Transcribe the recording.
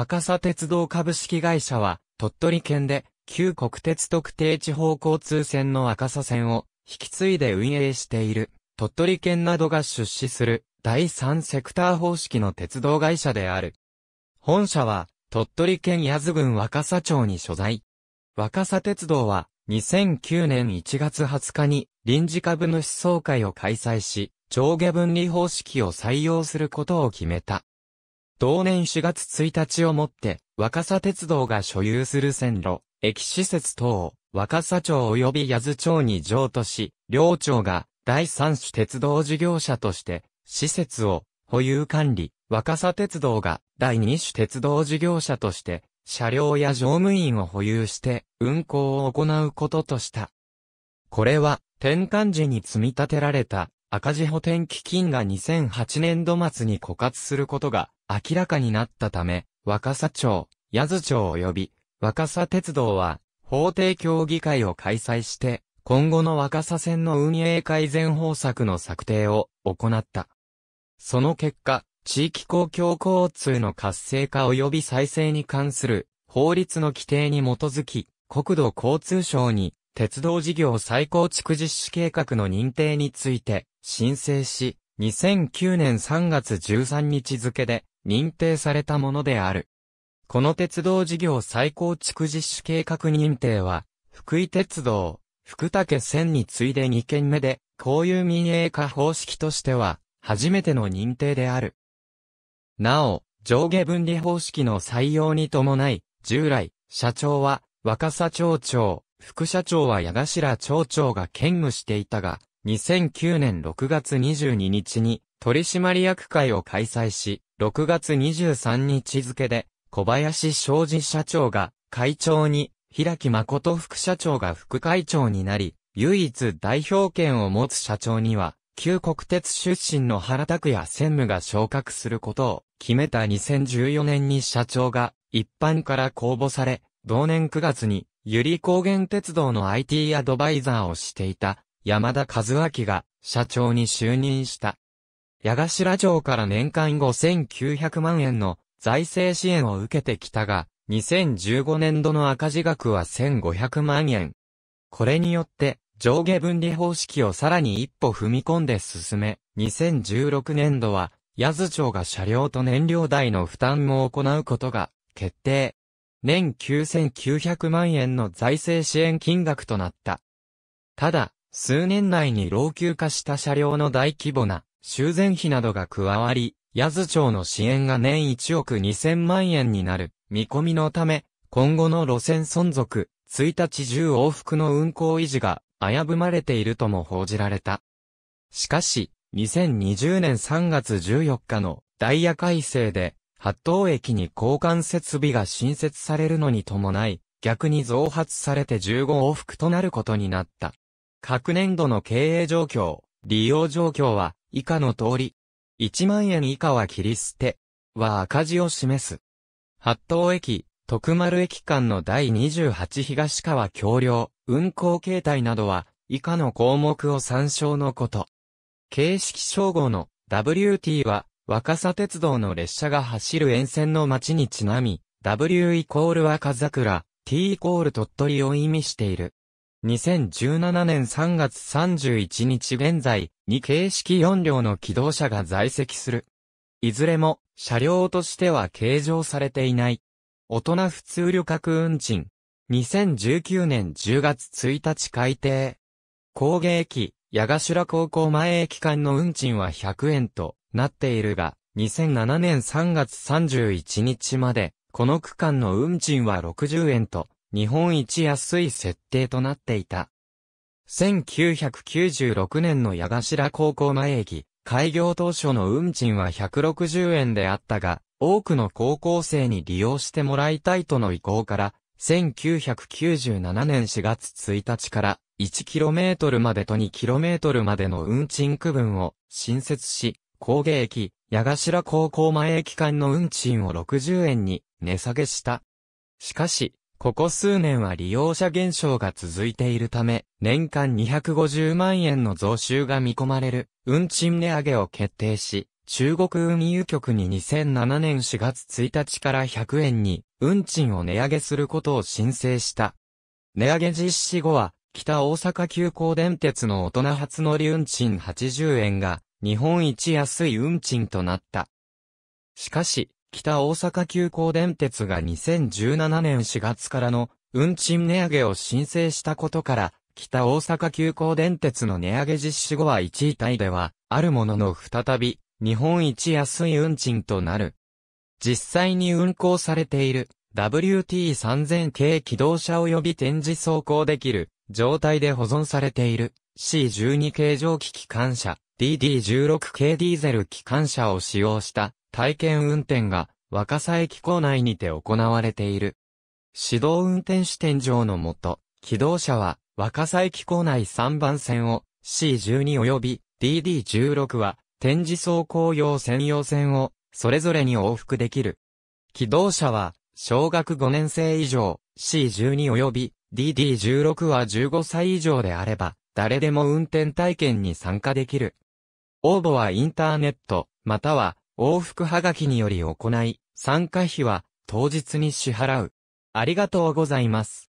若狭鉄道株式会社は、鳥取県で、旧国鉄特定地方交通線の若狭線を、引き継いで運営している、鳥取県などが出資する、第三セクター方式の鉄道会社である。本社は、鳥取県八頭郡若狭町に所在。若狭鉄道は、2009年1月20日に、臨時株主総会を開催し、上下分離方式を採用することを決めた。同年4月1日をもって、若狭鉄道が所有する線路、駅施設等を若狭町及び八頭町に譲渡し、両町が第三種鉄道事業者として、施設を保有管理、若狭鉄道が第二種鉄道事業者として、車両や乗務員を保有して運行を行うこととした。これは転換時に積み立てられた赤字補填基金が2008年度末に枯渇することが明らかになったため、若狭町、八頭町及び、若狭鉄道は、法定協議会を開催して、今後の若狭線の運営改善方策の策定を行った。その結果、地域公共交通の活性化及び再生に関する法律の規定に基づき、国土交通省に鉄道事業再構築実施計画の認定について申請し、2009年3月13日付で認定されたものである。この鉄道事業再構築実施計画認定は、福井鉄道、福武線に次いで2件目で、公有民営化方式としては、初めての認定である。なお、上下分離方式の採用に伴い、従来、社長は若狭町長、副社長は矢頭町長が兼務していたが、2009年6月22日に取締役会を開催し、6月23日付で、小林正治社長が会長に、平木誠副社長が副会長になり、唯一代表権を持つ社長には、旧国鉄出身の原拓也専務が昇格することを決めた2014年に社長が一般から公募され、同年9月に、ゆり高原鉄道の IT アドバイザーをしていた山田和明が社長に就任した。矢頭城から年間5900万円の財政支援を受けてきたが、2015年度の赤字額は1500万円。これによって、上下分離方式をさらに一歩踏み込んで進め、2016年度は、八頭町が車両と燃料代の負担も行うことが決定。年9900万円の財政支援金額となった。ただ、数年内に老朽化した車両の大規模な修繕費などが加わり、八頭町の支援が年1億2000万円になる見込みのため、今後の路線存続、1日10往復の運行維持が危ぶまれているとも報じられた。しかし、2020年3月14日のダイヤ改正で、八頭駅に交換設備が新設されるのに伴い、逆に増発されて15往復となることになった。各年度の経営状況、利用状況は、以下の通り。1万円以下は切り捨て、は赤字を示す。八東駅、徳丸駅間の第28東川橋梁、運行形態などは、以下の項目を参照のこと。形式称号の WT は、若狭鉄道の列車が走る沿線の町にちなみ、W イコール若桜、T イコール鳥取を意味している。2017年3月31日現在に形式4両の機動車が在籍する。いずれも車両としては計上されていない。大人普通旅客運賃。2019年10月1日改定。工芸駅、矢頭高校前駅間の運賃は100円となっているが、2007年3月31日まで、この区間の運賃は60円と日本一安い設定となっていた。1996年の矢頭高校前駅、開業当初の運賃は160円であったが、多くの高校生に利用してもらいたいとの意向から、1997年4月1日から 1km までと 2km までの運賃区分を新設し、工芸駅、矢頭高校前駅間の運賃を60円に値下げした。しかし、ここ数年は利用者減少が続いているため、年間250万円の増収が見込まれる、運賃値上げを決定し、中国運輸局に2007年4月1日から100円に、運賃を値上げすることを申請した。値上げ実施後は、北大阪急行電鉄の大人初乗り運賃80円が、日本一安い運賃となった。しかし、北大阪急行電鉄が2017年4月からの運賃値上げを申請したことから、北大阪急行電鉄の値上げ実施後は1位タイではあるものの再び日本一安い運賃となる。実際に運行されている WT3000 系機動車及び展示走行できる状態で保存されている C12 系蒸気機関車 DD16 系ディーゼル機関車を使用した体験運転が若狭駅構内にて行われている。指導運転手天井のもと、機動車は若狭駅構内3番線を C12 及び DD16 は展示走行用専用線をそれぞれに往復できる。機動車は小学5年生以上 C12 及び DD16 は15歳以上であれば誰でも運転体験に参加できる。応募はインターネットまたは往復はがきにより行い、参加費は当日に支払う。ありがとうございます。